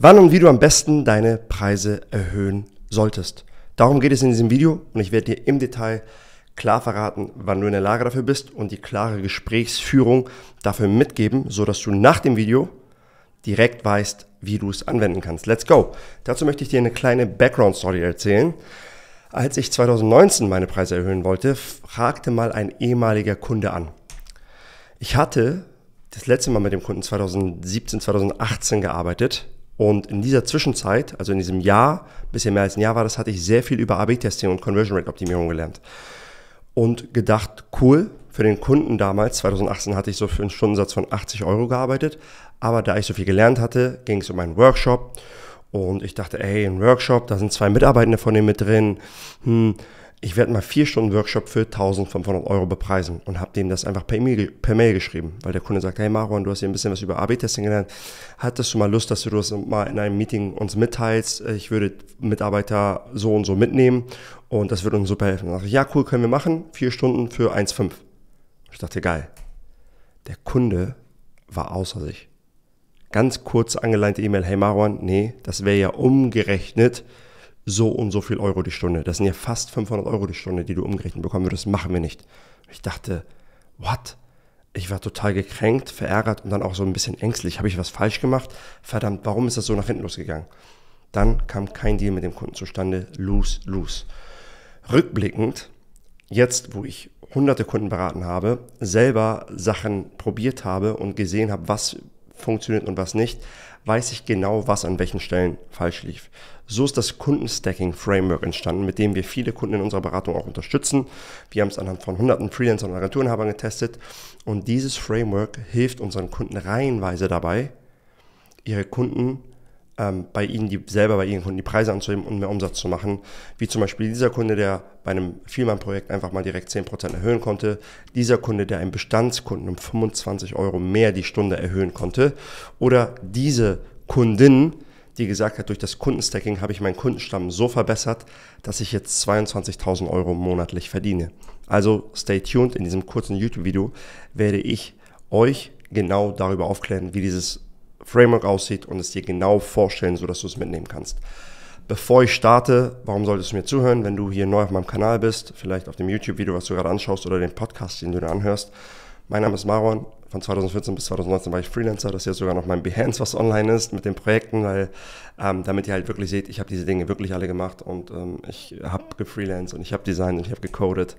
wann und wie du am besten deine Preise erhöhen solltest. Darum geht es in diesem Video und ich werde dir im Detail klar verraten, wann du in der Lage dafür bist und die klare Gesprächsführung dafür mitgeben, sodass du nach dem Video direkt weißt, wie du es anwenden kannst. Let's go! Dazu möchte ich dir eine kleine Background-Story erzählen. Als ich 2019 meine Preise erhöhen wollte, fragte mal ein ehemaliger Kunde an. Ich hatte das letzte Mal mit dem Kunden 2017, 2018 gearbeitet und in dieser Zwischenzeit, also in diesem Jahr, bisschen mehr als ein Jahr war das, hatte ich sehr viel über AB-Testing und Conversion Rate Optimierung gelernt. Und gedacht, cool, für den Kunden damals, 2018 hatte ich so für einen Stundensatz von 80 Euro gearbeitet, aber da ich so viel gelernt hatte, ging es um einen Workshop und ich dachte, ey, ein Workshop, da sind zwei Mitarbeitende von denen mit drin, hm, ich werde mal vier Stunden Workshop für 1500 Euro bepreisen und habe dem das einfach per Mail, per Mail geschrieben, weil der Kunde sagt, hey Marwan, du hast hier ein bisschen was über AB-Testing gelernt, hattest du mal Lust, dass du das mal in einem Meeting uns mitteilst, ich würde Mitarbeiter so und so mitnehmen und das würde uns super helfen. ich, ja cool, können wir machen, vier Stunden für 1,5. Ich dachte, geil. Der Kunde war außer sich. Ganz kurz angeleinte E-Mail, hey Marwan, nee, das wäre ja umgerechnet so und so viel Euro die Stunde. Das sind ja fast 500 Euro die Stunde, die du umgerechnet bekommen würdest. Machen wir nicht. ich dachte, what? Ich war total gekränkt, verärgert und dann auch so ein bisschen ängstlich. Habe ich was falsch gemacht? Verdammt, warum ist das so nach hinten losgegangen? Dann kam kein Deal mit dem Kunden zustande. Lose, lose. Rückblickend, jetzt, wo ich hunderte Kunden beraten habe, selber Sachen probiert habe und gesehen habe, was funktioniert und was nicht, weiß ich genau, was an welchen Stellen falsch lief. So ist das Kundenstacking-Framework entstanden, mit dem wir viele Kunden in unserer Beratung auch unterstützen. Wir haben es anhand von hunderten Freelancern und Agenturenhabern getestet und dieses Framework hilft unseren Kunden reihenweise dabei, ihre Kunden ähm, bei Ihnen die, selber bei Ihren Kunden die Preise anzuheben und mehr Umsatz zu machen. Wie zum Beispiel dieser Kunde, der bei einem Vielmann-Projekt einfach mal direkt 10% erhöhen konnte. Dieser Kunde, der einen Bestandskunden um 25 Euro mehr die Stunde erhöhen konnte. Oder diese Kundin, die gesagt hat, durch das Kundenstacking habe ich meinen Kundenstamm so verbessert, dass ich jetzt 22.000 Euro monatlich verdiene. Also stay tuned, in diesem kurzen YouTube-Video werde ich euch genau darüber aufklären, wie dieses Framework aussieht und es dir genau vorstellen, sodass du es mitnehmen kannst. Bevor ich starte, warum solltest du mir zuhören, wenn du hier neu auf meinem Kanal bist, vielleicht auf dem YouTube-Video, was du gerade anschaust oder den Podcast, den du dir anhörst. Mein Name ist Maron. Von 2014 bis 2019 war ich Freelancer. Das ist ja sogar noch mein Behance, was online ist mit den Projekten, weil ähm, damit ihr halt wirklich seht, ich habe diese Dinge wirklich alle gemacht und ähm, ich habe gefreelanced und ich habe designt und ich habe gecodet.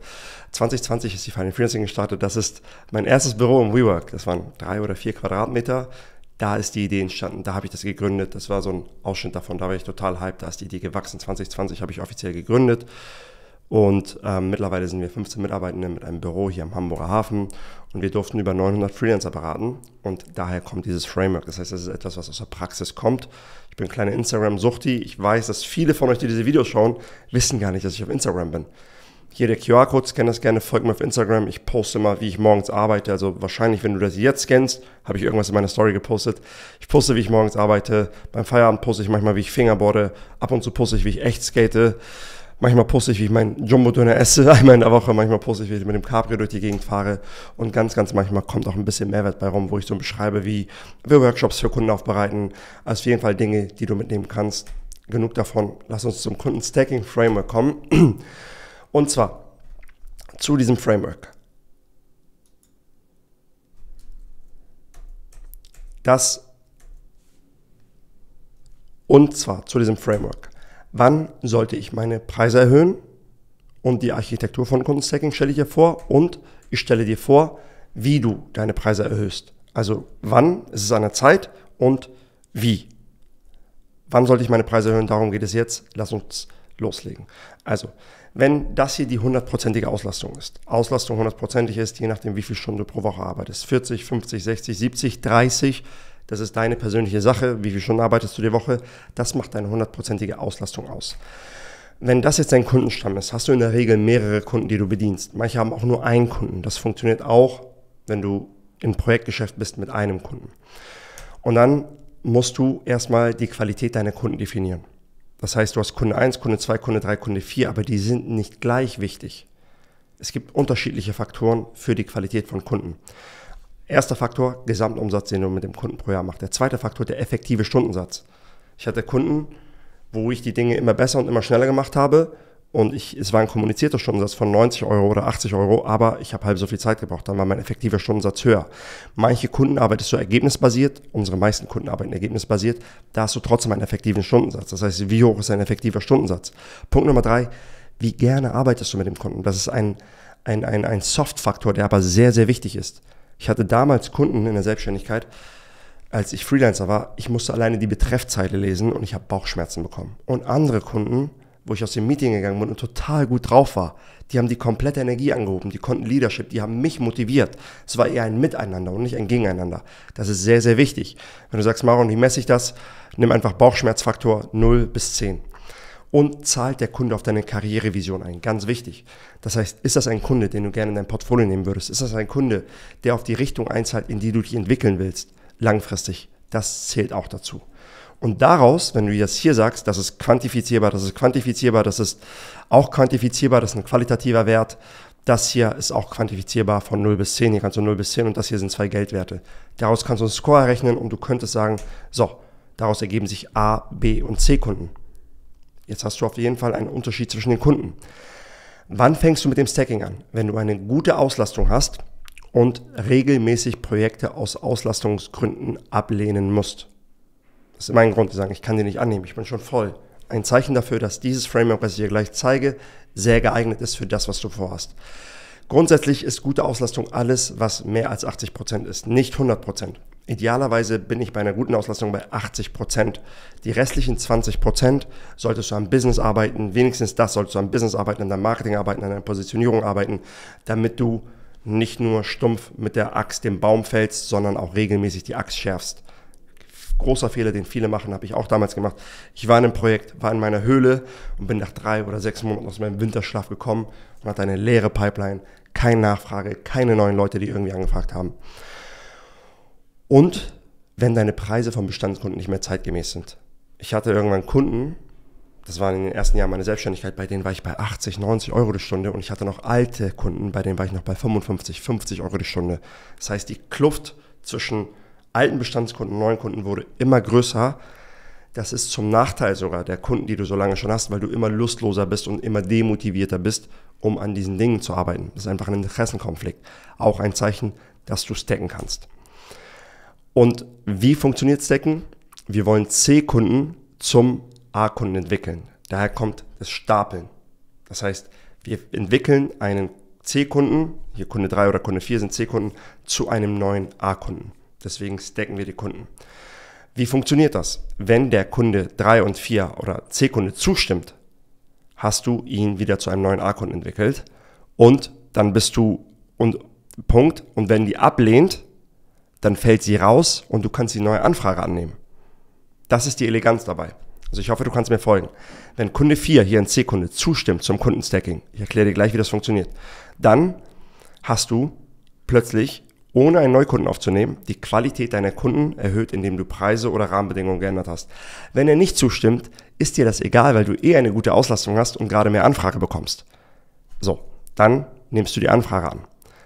2020 ist die Final Freelancing gestartet. Das ist mein erstes Büro im WeWork. Das waren drei oder vier Quadratmeter da ist die Idee entstanden, da habe ich das gegründet. Das war so ein Ausschnitt davon, da war ich total hyped, da ist die Idee gewachsen. 2020 habe ich offiziell gegründet. Und ähm, mittlerweile sind wir 15 Mitarbeitende mit einem Büro hier am Hamburger Hafen und wir durften über 900 Freelancer beraten und daher kommt dieses Framework. Das heißt, das ist etwas, was aus der Praxis kommt. Ich bin kleine Instagram-Suchti. Ich weiß, dass viele von euch, die diese Videos schauen, wissen gar nicht, dass ich auf Instagram bin. Hier der QR-Code, scan das gerne, folgt mir auf Instagram. Ich poste mal, wie ich morgens arbeite. Also wahrscheinlich, wenn du das jetzt scannst, habe ich irgendwas in meiner Story gepostet. Ich poste, wie ich morgens arbeite. Beim Feierabend poste ich manchmal, wie ich Fingerboarde. Ab und zu poste ich, wie ich echt skate. Manchmal poste ich, wie ich meinen Jumbo-Döner esse, einmal in der Woche. Manchmal poste ich, wie ich mit dem Cabrio durch die Gegend fahre. Und ganz, ganz manchmal kommt auch ein bisschen Mehrwert bei rum, wo ich so beschreibe, wie wir Workshops für Kunden aufbereiten. Also auf jeden Fall Dinge, die du mitnehmen kannst. Genug davon. Lass uns zum Kunden-Stacking-Framework kommen. Und zwar zu diesem Framework. Das und zwar zu diesem Framework. Wann sollte ich meine Preise erhöhen? Und die Architektur von Kundenstacking stelle ich dir vor und ich stelle dir vor, wie du deine Preise erhöhst. Also wann ist es an der Zeit und wie. Wann sollte ich meine Preise erhöhen? Darum geht es jetzt. Lass uns loslegen. Also, wenn das hier die hundertprozentige Auslastung ist. Auslastung hundertprozentig ist, je nachdem, wie viel Stunden du pro Woche arbeitest. 40, 50, 60, 70, 30. Das ist deine persönliche Sache. Wie viel Stunden arbeitest du die Woche? Das macht deine hundertprozentige Auslastung aus. Wenn das jetzt dein Kundenstamm ist, hast du in der Regel mehrere Kunden, die du bedienst. Manche haben auch nur einen Kunden. Das funktioniert auch, wenn du im Projektgeschäft bist mit einem Kunden. Und dann musst du erstmal die Qualität deiner Kunden definieren. Das heißt, du hast Kunde 1, Kunde 2, Kunde 3, Kunde 4, aber die sind nicht gleich wichtig. Es gibt unterschiedliche Faktoren für die Qualität von Kunden. Erster Faktor, Gesamtumsatz, den du mit dem Kunden pro Jahr machst. Der zweite Faktor, der effektive Stundensatz. Ich hatte Kunden, wo ich die Dinge immer besser und immer schneller gemacht habe und ich, es war ein kommunizierter Stundensatz von 90 Euro oder 80 Euro, aber ich habe halb so viel Zeit gebraucht, dann war mein effektiver Stundensatz höher. Manche Kunden arbeiten so ergebnisbasiert, unsere meisten Kunden arbeiten ergebnisbasiert, da hast du trotzdem einen effektiven Stundensatz. Das heißt, wie hoch ist ein effektiver Stundensatz? Punkt Nummer drei, wie gerne arbeitest du mit dem Kunden? Das ist ein, ein, ein, ein Soft-Faktor, der aber sehr, sehr wichtig ist. Ich hatte damals Kunden in der Selbstständigkeit, als ich Freelancer war, ich musste alleine die Betreffzeile lesen und ich habe Bauchschmerzen bekommen. Und andere Kunden, wo ich aus dem Meeting gegangen bin und total gut drauf war. Die haben die komplette Energie angehoben, die konnten Leadership, die haben mich motiviert. Es war eher ein Miteinander und nicht ein Gegeneinander. Das ist sehr, sehr wichtig. Wenn du sagst, Maron, wie messe ich das? Nimm einfach Bauchschmerzfaktor 0 bis 10 und zahlt der Kunde auf deine Karrierevision ein. Ganz wichtig. Das heißt, ist das ein Kunde, den du gerne in dein Portfolio nehmen würdest? Ist das ein Kunde, der auf die Richtung einzahlt, in die du dich entwickeln willst, langfristig? Das zählt auch dazu. Und daraus, wenn du jetzt hier sagst, das ist quantifizierbar, das ist quantifizierbar, das ist auch quantifizierbar, das ist ein qualitativer Wert, das hier ist auch quantifizierbar von 0 bis 10, hier kannst du 0 bis 10 und das hier sind zwei Geldwerte. Daraus kannst du einen Score errechnen und du könntest sagen, so, daraus ergeben sich A, B und C Kunden. Jetzt hast du auf jeden Fall einen Unterschied zwischen den Kunden. Wann fängst du mit dem Stacking an? Wenn du eine gute Auslastung hast und regelmäßig Projekte aus Auslastungsgründen ablehnen musst. Das ist immer ein Grund, zu sagen, ich kann den nicht annehmen, ich bin schon voll. Ein Zeichen dafür, dass dieses Framework, was ich dir gleich zeige, sehr geeignet ist für das, was du vorhast. Grundsätzlich ist gute Auslastung alles, was mehr als 80% Prozent ist, nicht 100%. Prozent. Idealerweise bin ich bei einer guten Auslastung bei 80%. Prozent. Die restlichen 20% Prozent solltest du am Business arbeiten, wenigstens das solltest du am Business arbeiten, an deinem Marketing arbeiten, an deiner Positionierung arbeiten, damit du nicht nur stumpf mit der Axt den Baum fällst, sondern auch regelmäßig die Axt schärfst großer Fehler, den viele machen, habe ich auch damals gemacht. Ich war in einem Projekt, war in meiner Höhle und bin nach drei oder sechs Monaten aus meinem Winterschlaf gekommen und hatte eine leere Pipeline, keine Nachfrage, keine neuen Leute, die irgendwie angefragt haben. Und wenn deine Preise vom Bestandskunden nicht mehr zeitgemäß sind. Ich hatte irgendwann Kunden, das war in den ersten Jahren meiner Selbstständigkeit, bei denen war ich bei 80, 90 Euro die Stunde und ich hatte noch alte Kunden, bei denen war ich noch bei 55, 50 Euro die Stunde. Das heißt, die Kluft zwischen alten Bestandskunden, neuen Kunden wurde immer größer. Das ist zum Nachteil sogar der Kunden, die du so lange schon hast, weil du immer lustloser bist und immer demotivierter bist, um an diesen Dingen zu arbeiten. Das ist einfach ein Interessenkonflikt. Auch ein Zeichen, dass du stacken kannst. Und wie funktioniert Stacken? Wir wollen C-Kunden zum A-Kunden entwickeln. Daher kommt das Stapeln. Das heißt, wir entwickeln einen C-Kunden, hier Kunde 3 oder Kunde 4 sind C-Kunden, zu einem neuen A-Kunden. Deswegen stacken wir die Kunden. Wie funktioniert das? Wenn der Kunde 3 und 4 oder C-Kunde zustimmt, hast du ihn wieder zu einem neuen A-Kunden entwickelt und dann bist du und Punkt. Und wenn die ablehnt, dann fällt sie raus und du kannst die neue Anfrage annehmen. Das ist die Eleganz dabei. Also ich hoffe, du kannst mir folgen. Wenn Kunde 4 hier in C-Kunde zustimmt zum Kundenstacking, ich erkläre dir gleich, wie das funktioniert, dann hast du plötzlich ohne einen Neukunden aufzunehmen, die Qualität deiner Kunden erhöht, indem du Preise oder Rahmenbedingungen geändert hast. Wenn er nicht zustimmt, ist dir das egal, weil du eh eine gute Auslastung hast und gerade mehr Anfrage bekommst. So, dann nimmst du die Anfrage an.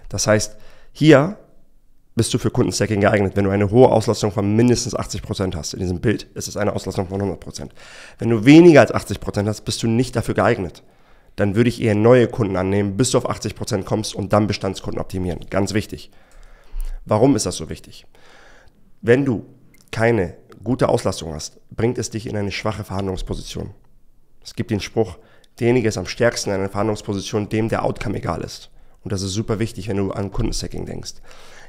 Das heißt, hier bist du für Kundenstacking geeignet, wenn du eine hohe Auslastung von mindestens 80% hast. In diesem Bild ist es eine Auslastung von 100%. Wenn du weniger als 80% hast, bist du nicht dafür geeignet. Dann würde ich eher neue Kunden annehmen, bis du auf 80% kommst und dann Bestandskunden optimieren. Ganz wichtig. Warum ist das so wichtig? Wenn du keine gute Auslastung hast, bringt es dich in eine schwache Verhandlungsposition. Es gibt den Spruch, derjenige ist am stärksten in einer Verhandlungsposition, dem der Outcome egal ist. Und das ist super wichtig, wenn du an Kundensacking denkst.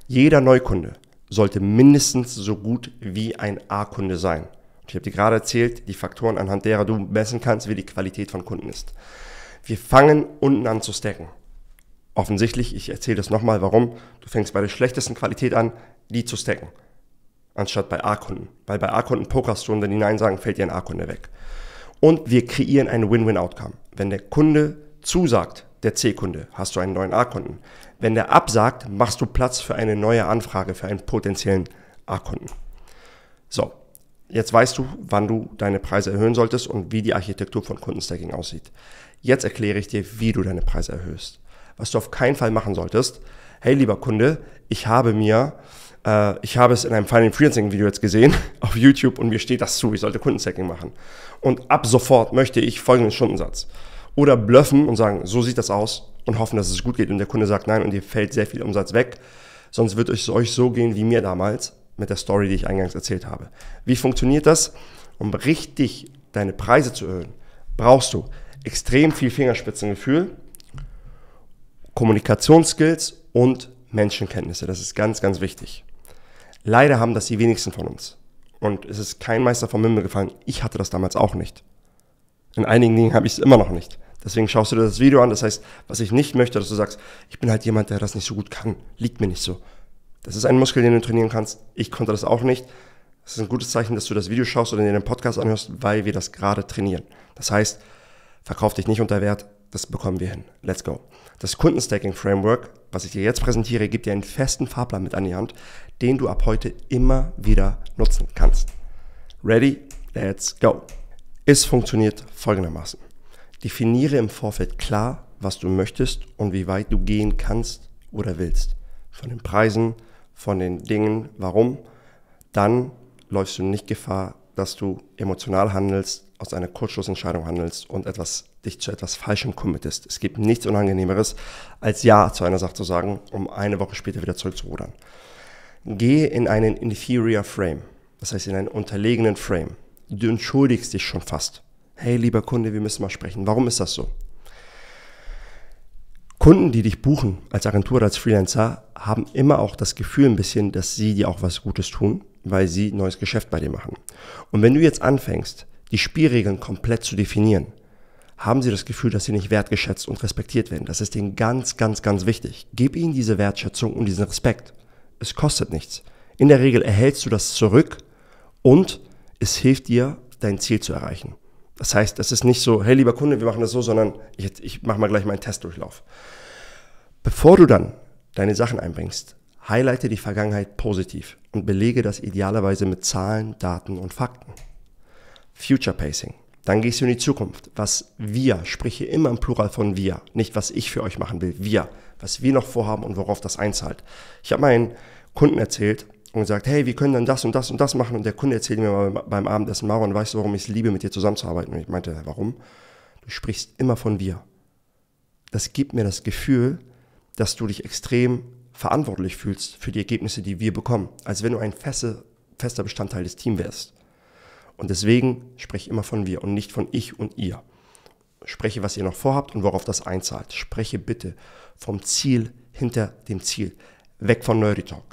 Jeder Neukunde sollte mindestens so gut wie ein A-Kunde sein. Und ich habe dir gerade erzählt, die Faktoren, anhand derer du messen kannst, wie die Qualität von Kunden ist. Wir fangen unten an zu stacken offensichtlich, ich erzähle das nochmal, warum, du fängst bei der schlechtesten Qualität an, die zu stacken, anstatt bei A-Kunden. Weil bei A-Kunden pokerst du und wenn die Nein sagen, fällt dir ein A-Kunde weg. Und wir kreieren einen Win-Win-Outcome. Wenn der Kunde zusagt, der C-Kunde, hast du einen neuen A-Kunden. Wenn der absagt, machst du Platz für eine neue Anfrage, für einen potenziellen A-Kunden. So, jetzt weißt du, wann du deine Preise erhöhen solltest und wie die Architektur von Kundenstacking aussieht. Jetzt erkläre ich dir, wie du deine Preise erhöhst was du auf keinen Fall machen solltest. Hey, lieber Kunde, ich habe mir, äh, ich habe es in einem Final Freelancing Video jetzt gesehen auf YouTube und mir steht das zu, ich sollte Kundenstacking machen. Und ab sofort möchte ich folgenden Stundensatz. Oder bluffen und sagen, so sieht das aus und hoffen, dass es gut geht und der Kunde sagt nein und dir fällt sehr viel Umsatz weg. Sonst wird es euch so gehen wie mir damals mit der Story, die ich eingangs erzählt habe. Wie funktioniert das? Um richtig deine Preise zu erhöhen, brauchst du extrem viel Fingerspitzengefühl, Kommunikationsskills und Menschenkenntnisse. Das ist ganz, ganz wichtig. Leider haben das die wenigsten von uns. Und es ist kein Meister vom Himmel gefallen. Ich hatte das damals auch nicht. In einigen Dingen habe ich es immer noch nicht. Deswegen schaust du dir das Video an. Das heißt, was ich nicht möchte, dass du sagst, ich bin halt jemand, der das nicht so gut kann. Liegt mir nicht so. Das ist ein Muskel, den du trainieren kannst. Ich konnte das auch nicht. Das ist ein gutes Zeichen, dass du das Video schaust oder dir den Podcast anhörst, weil wir das gerade trainieren. Das heißt, verkauf dich nicht unter Wert. Das bekommen wir hin. Let's go. Das Kundenstacking-Framework, was ich dir jetzt präsentiere, gibt dir einen festen Fahrplan mit an die Hand, den du ab heute immer wieder nutzen kannst. Ready? Let's go! Es funktioniert folgendermaßen. Definiere im Vorfeld klar, was du möchtest und wie weit du gehen kannst oder willst. Von den Preisen, von den Dingen, warum. Dann läufst du nicht Gefahr, dass du emotional handelst, aus einer Kurzschlussentscheidung handelst und etwas, dich zu etwas Falschem committest. Es gibt nichts Unangenehmeres, als Ja zu einer Sache zu sagen, um eine Woche später wieder zurückzurudern. Gehe in einen inferior Frame, das heißt in einen unterlegenen Frame. Du entschuldigst dich schon fast. Hey, lieber Kunde, wir müssen mal sprechen. Warum ist das so? Kunden, die dich buchen als Agentur oder als Freelancer, haben immer auch das Gefühl ein bisschen, dass sie dir auch was Gutes tun weil sie neues Geschäft bei dir machen. Und wenn du jetzt anfängst, die Spielregeln komplett zu definieren, haben sie das Gefühl, dass sie nicht wertgeschätzt und respektiert werden. Das ist ihnen ganz, ganz, ganz wichtig. Gib ihnen diese Wertschätzung und diesen Respekt. Es kostet nichts. In der Regel erhältst du das zurück und es hilft dir, dein Ziel zu erreichen. Das heißt, es ist nicht so, hey lieber Kunde, wir machen das so, sondern ich, ich mache mal gleich meinen Testdurchlauf. Bevor du dann deine Sachen einbringst, Highlighte die Vergangenheit positiv und belege das idealerweise mit Zahlen, Daten und Fakten. Future Pacing. Dann gehst du in die Zukunft. Was wir, spreche immer im Plural von wir, nicht was ich für euch machen will, wir, was wir noch vorhaben und worauf das einzahlt. Ich habe meinen Kunden erzählt und gesagt, hey, wir können dann das und das und das machen und der Kunde erzählt mir mal beim Abendessen, Mauern, weißt du, warum ich es liebe, mit dir zusammenzuarbeiten? Und ich meinte, warum? Du sprichst immer von wir. Das gibt mir das Gefühl, dass du dich extrem verantwortlich fühlst für die Ergebnisse, die wir bekommen, als wenn du ein feste, fester Bestandteil des Teams wärst. Und deswegen spreche immer von wir und nicht von ich und ihr. Spreche, was ihr noch vorhabt und worauf das einzahlt. Spreche bitte vom Ziel hinter dem Ziel. Weg von Neuritalk.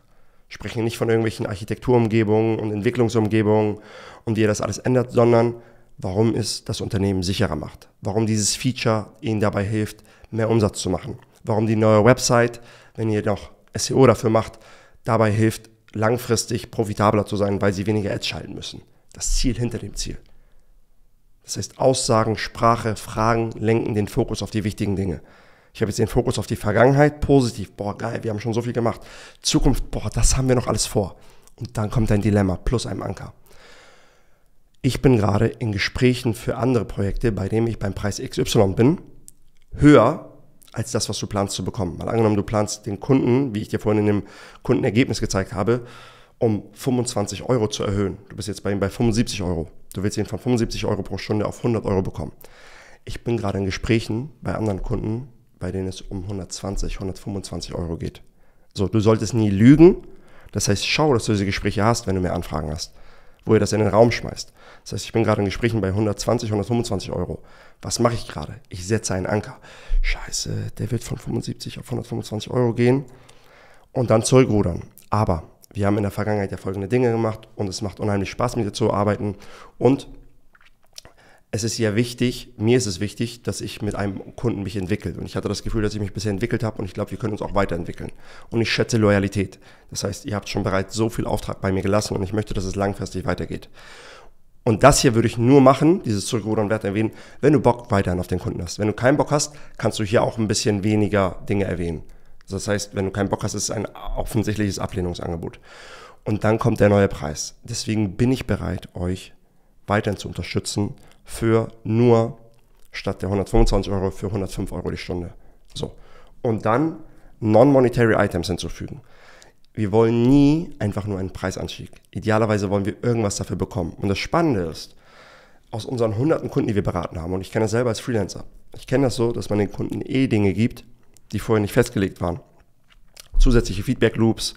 Spreche nicht von irgendwelchen Architekturumgebungen und Entwicklungsumgebungen und wie ihr das alles ändert, sondern warum es das Unternehmen sicherer macht. Warum dieses Feature ihnen dabei hilft, mehr Umsatz zu machen. Warum die neue Website wenn ihr noch SEO dafür macht, dabei hilft, langfristig profitabler zu sein, weil sie weniger Ads schalten müssen. Das Ziel hinter dem Ziel. Das heißt, Aussagen, Sprache, Fragen lenken den Fokus auf die wichtigen Dinge. Ich habe jetzt den Fokus auf die Vergangenheit, positiv, boah, geil, wir haben schon so viel gemacht. Zukunft, boah, das haben wir noch alles vor. Und dann kommt ein Dilemma plus einem Anker. Ich bin gerade in Gesprächen für andere Projekte, bei denen ich beim Preis XY bin, höher als das, was du planst zu bekommen. Mal angenommen, du planst den Kunden, wie ich dir vorhin in dem Kundenergebnis gezeigt habe, um 25 Euro zu erhöhen. Du bist jetzt bei ihm bei 75 Euro. Du willst ihn von 75 Euro pro Stunde auf 100 Euro bekommen. Ich bin gerade in Gesprächen bei anderen Kunden, bei denen es um 120, 125 Euro geht. So, du solltest nie lügen. Das heißt, schau, dass du diese Gespräche hast, wenn du mehr Anfragen hast wo ihr das in den Raum schmeißt. Das heißt, ich bin gerade in Gesprächen bei 120, 125 Euro. Was mache ich gerade? Ich setze einen Anker. Scheiße, der wird von 75 auf 125 Euro gehen und dann zurückrudern. Aber wir haben in der Vergangenheit ja folgende Dinge gemacht und es macht unheimlich Spaß, mit dir zu arbeiten und es ist ja wichtig, mir ist es wichtig, dass ich mit einem Kunden mich entwickle. Und ich hatte das Gefühl, dass ich mich bisher entwickelt habe und ich glaube, wir können uns auch weiterentwickeln. Und ich schätze Loyalität. Das heißt, ihr habt schon bereits so viel Auftrag bei mir gelassen und ich möchte, dass es langfristig weitergeht. Und das hier würde ich nur machen, dieses Zurückrudern Wert erwähnen, wenn du Bock weiterhin auf den Kunden hast. Wenn du keinen Bock hast, kannst du hier auch ein bisschen weniger Dinge erwähnen. Das heißt, wenn du keinen Bock hast, ist es ein offensichtliches Ablehnungsangebot. Und dann kommt der neue Preis. Deswegen bin ich bereit, euch weiterhin zu unterstützen für nur statt der 125 Euro für 105 Euro die Stunde. So. Und dann non-monetary Items hinzufügen. Wir wollen nie einfach nur einen Preisanstieg. Idealerweise wollen wir irgendwas dafür bekommen. Und das Spannende ist, aus unseren hunderten Kunden, die wir beraten haben, und ich kenne das selber als Freelancer, ich kenne das so, dass man den Kunden eh Dinge gibt, die vorher nicht festgelegt waren. Zusätzliche Feedback-Loops,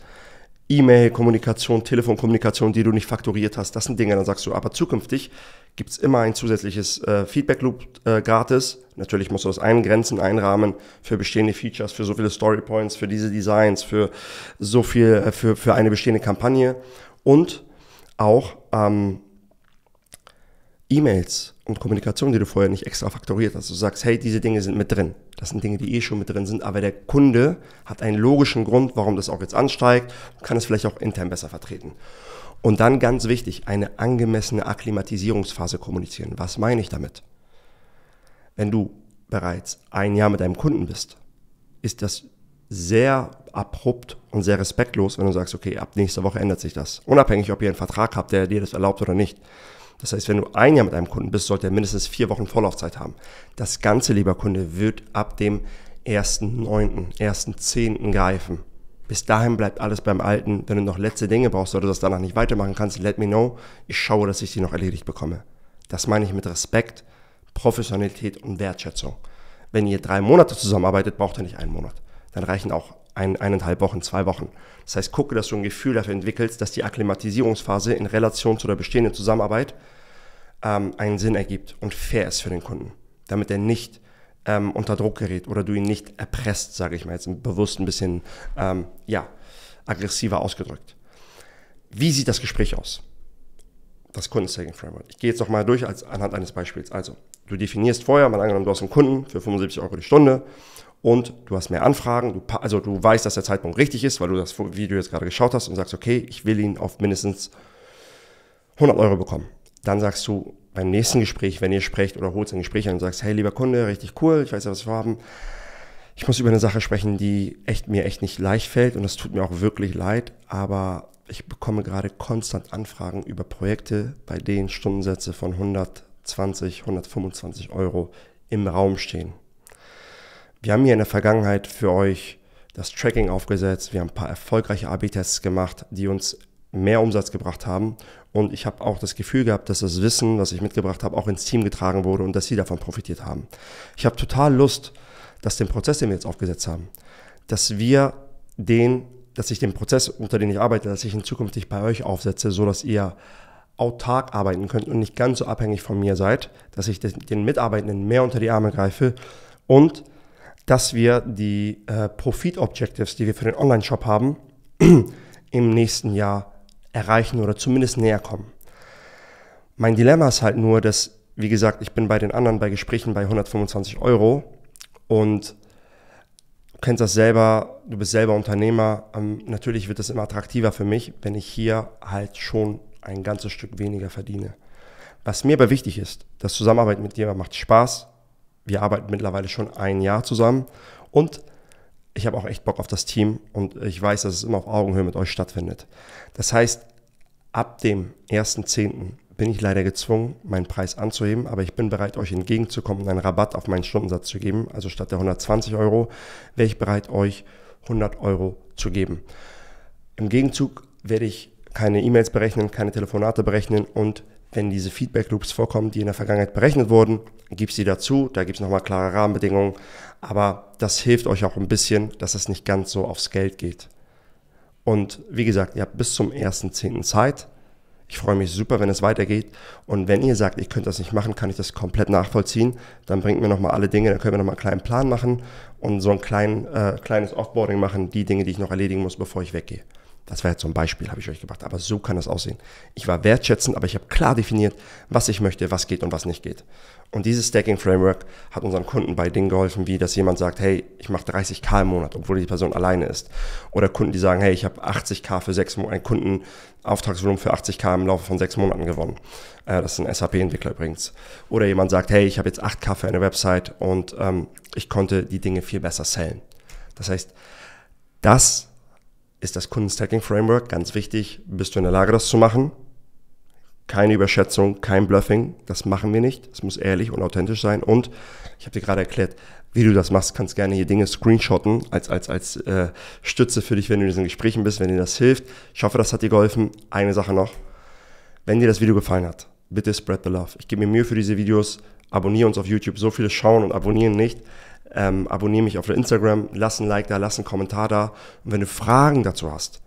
E-Mail-Kommunikation, Telefonkommunikation, die du nicht faktoriert hast. Das sind Dinge, dann sagst du, aber zukünftig gibt es immer ein zusätzliches äh, Feedback-Loop äh, gratis. Natürlich musst du das eingrenzen, einrahmen für bestehende Features, für so viele Storypoints, für diese Designs, für so viel, äh, für, für eine bestehende Kampagne. Und auch ähm, E-Mails und Kommunikation, die du vorher nicht extra faktoriert hast. Du sagst, hey, diese Dinge sind mit drin. Das sind Dinge, die eh schon mit drin sind, aber der Kunde hat einen logischen Grund, warum das auch jetzt ansteigt und kann es vielleicht auch intern besser vertreten. Und dann ganz wichtig, eine angemessene Akklimatisierungsphase kommunizieren. Was meine ich damit? Wenn du bereits ein Jahr mit deinem Kunden bist, ist das sehr abrupt und sehr respektlos, wenn du sagst, okay, ab nächster Woche ändert sich das. Unabhängig, ob ihr einen Vertrag habt, der dir das erlaubt oder nicht. Das heißt, wenn du ein Jahr mit einem Kunden bist, sollte er mindestens vier Wochen Vorlaufzeit haben. Das Ganze, lieber Kunde, wird ab dem 1.9., 1.10. greifen. Bis dahin bleibt alles beim Alten. Wenn du noch letzte Dinge brauchst oder das danach nicht weitermachen kannst, let me know. Ich schaue, dass ich die noch erledigt bekomme. Das meine ich mit Respekt, Professionalität und Wertschätzung. Wenn ihr drei Monate zusammenarbeitet, braucht ihr nicht einen Monat. Dann reichen auch ein, eineinhalb Wochen, zwei Wochen. Das heißt, gucke, dass du ein Gefühl dafür entwickelst, dass die Akklimatisierungsphase in Relation zu der bestehenden Zusammenarbeit ähm, einen Sinn ergibt und fair ist für den Kunden, damit er nicht ähm, unter Druck gerät oder du ihn nicht erpresst, sage ich mal jetzt bewusst ein bisschen ähm, ja, aggressiver ausgedrückt. Wie sieht das Gespräch aus? Das Kundenstaging Framework. Ich gehe jetzt nochmal durch als, anhand eines Beispiels. Also, du definierst vorher, mal angenommen, du hast einen Kunden für 75 Euro die Stunde und du hast mehr Anfragen, du, also du weißt, dass der Zeitpunkt richtig ist, weil du das Video jetzt gerade geschaut hast und sagst, okay, ich will ihn auf mindestens 100 Euro bekommen. Dann sagst du beim nächsten Gespräch, wenn ihr sprecht oder holst ein Gespräch an und sagst, hey, lieber Kunde, richtig cool, ich weiß ja, was wir haben. Ich muss über eine Sache sprechen, die echt mir echt nicht leicht fällt und das tut mir auch wirklich leid, aber ich bekomme gerade konstant Anfragen über Projekte, bei denen Stundensätze von 120, 125 Euro im Raum stehen wir haben hier in der Vergangenheit für euch das Tracking aufgesetzt. Wir haben ein paar erfolgreiche AB-Tests gemacht, die uns mehr Umsatz gebracht haben. Und ich habe auch das Gefühl gehabt, dass das Wissen, was ich mitgebracht habe, auch ins Team getragen wurde und dass sie davon profitiert haben. Ich habe total Lust, dass den Prozess, den wir jetzt aufgesetzt haben, dass wir den, dass ich den Prozess, unter dem ich arbeite, dass ich ihn zukünftig bei euch aufsetze, so dass ihr autark arbeiten könnt und nicht ganz so abhängig von mir seid, dass ich den Mitarbeitenden mehr unter die Arme greife und dass wir die äh, Profit-Objectives, die wir für den Online-Shop haben, im nächsten Jahr erreichen oder zumindest näher kommen. Mein Dilemma ist halt nur, dass, wie gesagt, ich bin bei den anderen, bei Gesprächen bei 125 Euro und du kennst das selber, du bist selber Unternehmer. Ähm, natürlich wird das immer attraktiver für mich, wenn ich hier halt schon ein ganzes Stück weniger verdiene. Was mir aber wichtig ist, das Zusammenarbeit mit dir macht Spaß, wir arbeiten mittlerweile schon ein Jahr zusammen und ich habe auch echt Bock auf das Team und ich weiß, dass es immer auf Augenhöhe mit euch stattfindet. Das heißt, ab dem 1.10. bin ich leider gezwungen, meinen Preis anzuheben, aber ich bin bereit, euch entgegenzukommen und einen Rabatt auf meinen Stundensatz zu geben. Also statt der 120 Euro wäre ich bereit, euch 100 Euro zu geben. Im Gegenzug werde ich keine E-Mails berechnen, keine Telefonate berechnen und wenn diese Feedback Loops vorkommen, die in der Vergangenheit berechnet wurden, gib sie dazu, da gibt es nochmal klare Rahmenbedingungen, aber das hilft euch auch ein bisschen, dass es nicht ganz so aufs Geld geht. Und wie gesagt, ihr habt bis zum 1.10. Zeit. Ich freue mich super, wenn es weitergeht. Und wenn ihr sagt, ich könnte das nicht machen, kann ich das komplett nachvollziehen. Dann bringt mir nochmal alle Dinge, dann können wir nochmal einen kleinen Plan machen und so ein klein, äh, kleines Offboarding machen, die Dinge, die ich noch erledigen muss, bevor ich weggehe. Das wäre jetzt so ein Beispiel, habe ich euch gemacht, aber so kann das aussehen. Ich war wertschätzend, aber ich habe klar definiert, was ich möchte, was geht und was nicht geht. Und dieses Stacking Framework hat unseren Kunden bei Dingen geholfen, wie dass jemand sagt, hey, ich mache 30k im Monat, obwohl die Person alleine ist. Oder Kunden, die sagen, hey, ich habe 80k für sechs Monate, ein Kundenauftragsvolumen für 80k im Laufe von sechs Monaten gewonnen. Äh, das ist ein SAP-Entwickler übrigens. Oder jemand sagt, hey, ich habe jetzt 8k für eine Website und ähm, ich konnte die Dinge viel besser sellen. Das heißt, das ist das Kundenstacking-Framework ganz wichtig. Bist du in der Lage, das zu machen? Keine Überschätzung, kein Bluffing, das machen wir nicht. Es muss ehrlich und authentisch sein. Und ich habe dir gerade erklärt, wie du das machst, kannst gerne hier Dinge screenshotten als, als, als äh, Stütze für dich, wenn du in diesen Gesprächen bist, wenn dir das hilft. Ich hoffe, das hat dir geholfen. Eine Sache noch. Wenn dir das Video gefallen hat, bitte spread the love. Ich gebe mir Mühe für diese Videos. Abonniere uns auf YouTube. So viele schauen und abonnieren nicht. Ähm, abonniere mich auf Instagram, lass ein Like da, lass einen Kommentar da. Und wenn du Fragen dazu hast,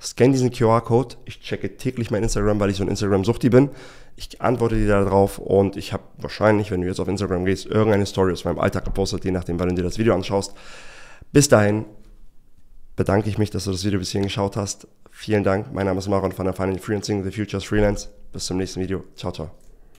scan diesen QR-Code. Ich checke täglich mein Instagram, weil ich so ein Instagram-Suchti bin. Ich antworte dir darauf und ich habe wahrscheinlich, wenn du jetzt auf Instagram gehst, irgendeine Story aus meinem Alltag gepostet, je nachdem, wann du dir das Video anschaust. Bis dahin bedanke ich mich, dass du das Video bis hierhin geschaut hast. Vielen Dank. Mein Name ist Maron von der Final Freelancing, The Futures Freelance. Bis zum nächsten Video. Ciao, ciao.